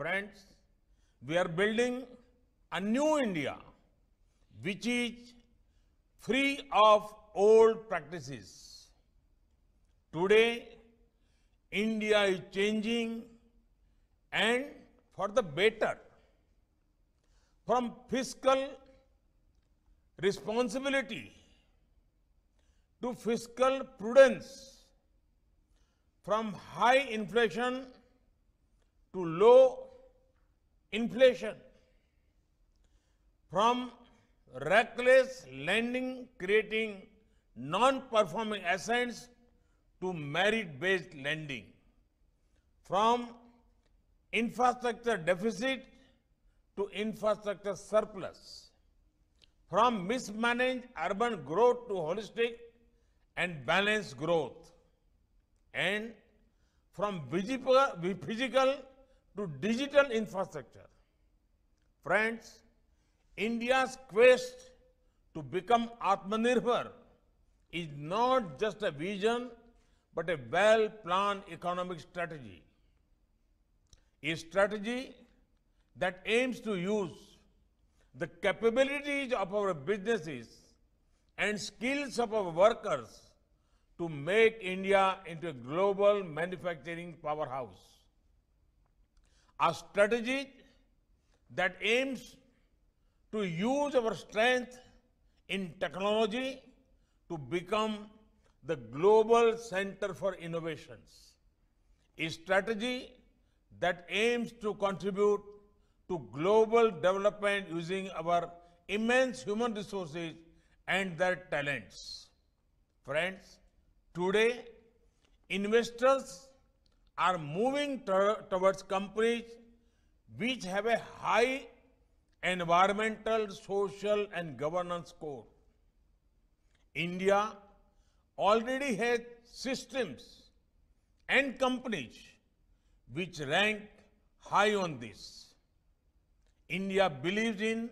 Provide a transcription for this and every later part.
Friends, we are building a new India which is free of old practices. Today, India is changing and for the better. From fiscal responsibility to fiscal prudence, from high inflation to low inflation from reckless lending creating non-performing assets to merit-based lending, from infrastructure deficit to infrastructure surplus, from mismanaged urban growth to holistic and balanced growth, and from physical to digital infrastructure. Friends, India's quest to become Atmanirbhar is not just a vision but a well-planned economic strategy. A strategy that aims to use the capabilities of our businesses and skills of our workers to make India into a global manufacturing powerhouse a strategy that aims to use our strength in technology to become the global center for innovations. A strategy that aims to contribute to global development using our immense human resources and their talents. Friends, today investors are moving towards companies which have a high environmental, social and governance score. India already has systems and companies which rank high on this. India believes in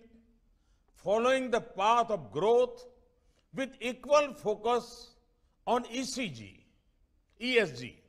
following the path of growth with equal focus on ECG, ESG,